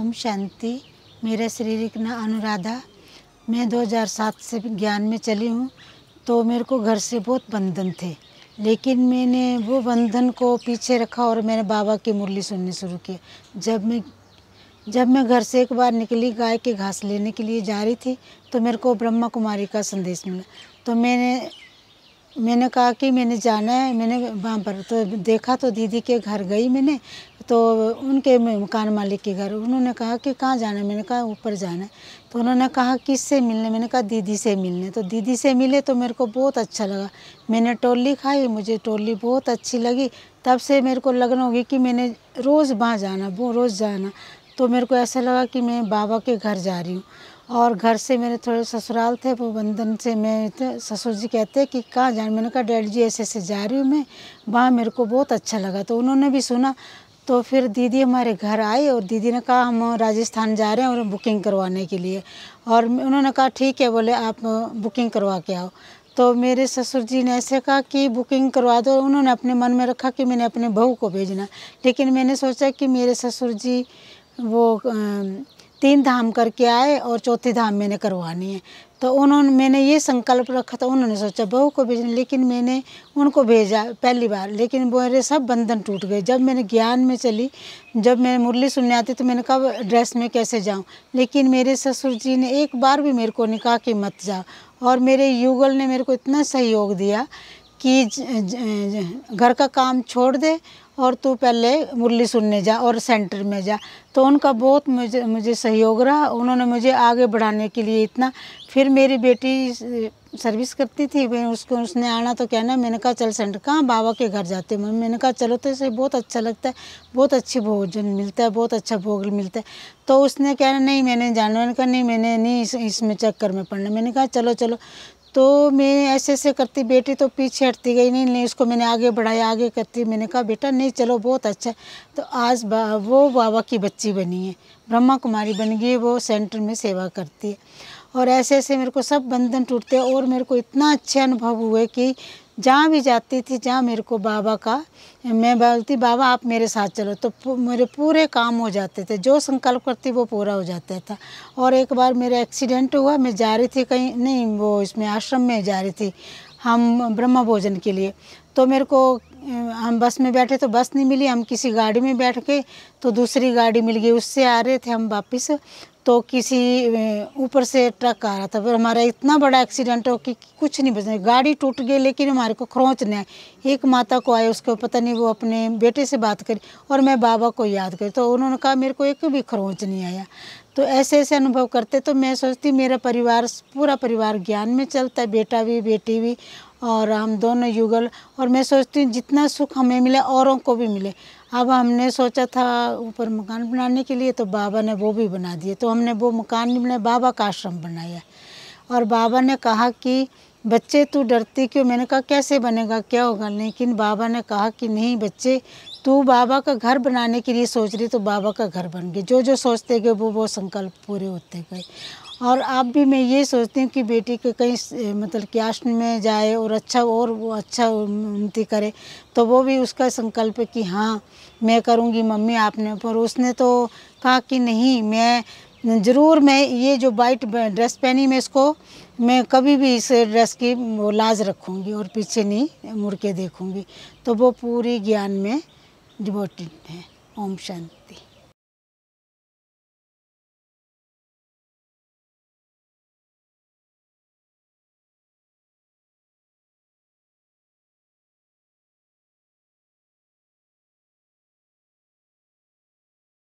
ओम शांति मेरा शारीरिक नाम अनुराधा मैं 2007 से ज्ञान में चली हूँ तो मेरे को घर से बहुत बंधन थे लेकिन मैंने वो बंधन को पीछे रखा और मैंने बाबा की मुरली सुननी शुरू की जब मैं जब मैं घर से एक बार निकली गाय के घास लेने के लिए जा रही थी तो मेरे को ब्रह्मा कुमारी का संदेश मिला तो मैंने मैंने कहा कि मैंने जाना है मैंने वहाँ पर तो देखा तो दीदी के घर गई मैंने तो उनके मकान मालिक के घर उन्होंने कहा कि कहाँ जाना है मैंने कहा ऊपर जाना है तो उन्होंने कहा किससे मिलने मैंने कहा दीदी से मिलने तो दीदी से मिले तो मेरे को बहुत अच्छा लगा मैंने टोली खाई मुझे टोली बहुत अच्छी लगी तब से मेरे को लगन होगी कि मैंने रोज़ वहाँ जाना वो रोज़ जाना तो मेरे को ऐसा लगा कि मैं बाबा के घर जा रही हूँ और घर से मेरे थोड़े ससुराल थे वो बंधन से मैं ससुर जी कहते कि कहाँ जान मैंने कहा डैडी जी ऐसे ऐसे जा रही हूँ मैं वहाँ मेरे को बहुत अच्छा लगा तो उन्होंने भी सुना तो फिर दीदी हमारे घर आई और दीदी ने कहा हम राजस्थान जा रहे हैं और बुकिंग करवाने के लिए और उन्होंने कहा ठीक है बोले आप बुकिंग करवा के आओ तो मेरे ससुर जी ने ऐसे कहा कि बुकिंग करवा दो उन्होंने अपने मन में रखा कि मैंने अपने बहू को भेजना लेकिन मैंने सोचा कि मेरे ससुर जी वो आ, तीन धाम करके आए और चौथी धाम मैंने करवानी है तो उन्होंने मैंने ये संकल्प रखा था उन्होंने सोचा बहू को भेजने लेकिन मैंने उनको भेजा पहली बार लेकिन मेरे सब बंधन टूट गए जब मैंने ज्ञान में चली जब मैं मुरली सुनने आती तो मैंने कहा ड्रेस में कैसे जाऊं लेकिन मेरे ससुर जी ने एक बार भी मेरे को निकाह कि मत जाओ और मेरे युगल ने मेरे को इतना सहयोग दिया कि घर का काम छोड़ दे और तू पहले मुरली सुनने जा और सेंटर में जा तो उनका बहुत मुझे मुझे सहयोग रहा उन्होंने मुझे आगे बढ़ाने के लिए इतना फिर मेरी बेटी सर्विस करती थी फिर उसको उसने आना तो कहना मैंने कहा चल सेंटर कहाँ बाबा के घर जाते मम्मी मैंने कहा चलो तो इसे बहुत अच्छा लगता है बहुत अच्छी भोजन मिलता है बहुत अच्छा भोग मिलता है तो उसने कहना नहीं मैंने जाना मैंने कहा नहीं मैंने नहीं इस इसमें चक्कर में पढ़ना मैंने कहा चलो चलो तो मैं ऐसे ऐसे करती बेटी तो पीछे हटती गई नहीं नहीं उसको मैंने आगे बढ़ाया आगे करती मैंने कहा बेटा नहीं चलो बहुत अच्छा तो आज वो बाबा की बच्ची बनी है ब्रह्मा कुमारी बन गई वो सेंटर में सेवा करती है और ऐसे ऐसे मेरे को सब बंधन टूटते और मेरे को इतना अच्छे अनुभव हुए कि जहाँ भी जाती थी जहाँ मेरे को बाबा का मैं बोलती बाबा आप मेरे साथ चलो तो मेरे पूरे काम हो जाते थे जो संकल्प करती वो पूरा हो जाता था और एक बार मेरा एक्सीडेंट हुआ मैं जा रही थी कहीं नहीं वो इसमें आश्रम में जा रही थी हम ब्रह्म भोजन के लिए तो मेरे को हम बस में बैठे तो बस नहीं मिली हम किसी गाड़ी में बैठ के तो दूसरी गाड़ी मिल गई उससे आ रहे थे हम वापस तो किसी ऊपर से ट्रक आ रहा था पर हमारा इतना बड़ा एक्सीडेंट हो कि कुछ नहीं बचा गाड़ी टूट गई लेकिन हमारे को खरोंच नहीं एक माता को आए उसको पता नहीं वो अपने बेटे से बात करी और मैं बाबा को याद करी तो उन्होंने कहा मेरे को एक भी खरोंच नहीं आया तो ऐसे ऐसे अनुभव करते तो मैं सोचती मेरा परिवार पूरा परिवार ज्ञान में चलता है बेटा भी बेटी भी और हम दोनों युगल और मैं सोचती हूँ जितना सुख हमें मिले औरों को भी मिले अब हमने सोचा था ऊपर मकान बनाने के लिए तो बाबा ने वो भी बना दिए तो हमने वो मकान नहीं बनाया बाबा का आश्रम बनाया और बाबा ने कहा कि बच्चे तू डरती क्यों मैंने कहा कैसे बनेगा क्या होगा लेकिन बाबा ने कहा कि नहीं बच्चे तू बाबा का घर बनाने के लिए सोच रही तो बाबा का घर बन गए जो जो सोचते गए वो वो संकल्प पूरे होते गए और आप भी मैं ये सोचती हूँ कि बेटी के कहीं मतलब आश्रम में जाए और अच्छा और वो अच्छा उन्नति करे तो वो भी उसका संकल्प कि हाँ मैं करूँगी मम्मी आपने पर उसने तो कहा कि नहीं मैं ज़रूर मैं ये जो वाइट ड्रेस पहनी मैं इसको मैं कभी भी इस ड्रेस की वो लाज रखूँगी और पीछे नहीं मुड़ के देखूँगी तो वो पूरी ज्ञान में डिवोटेड है ओम शांति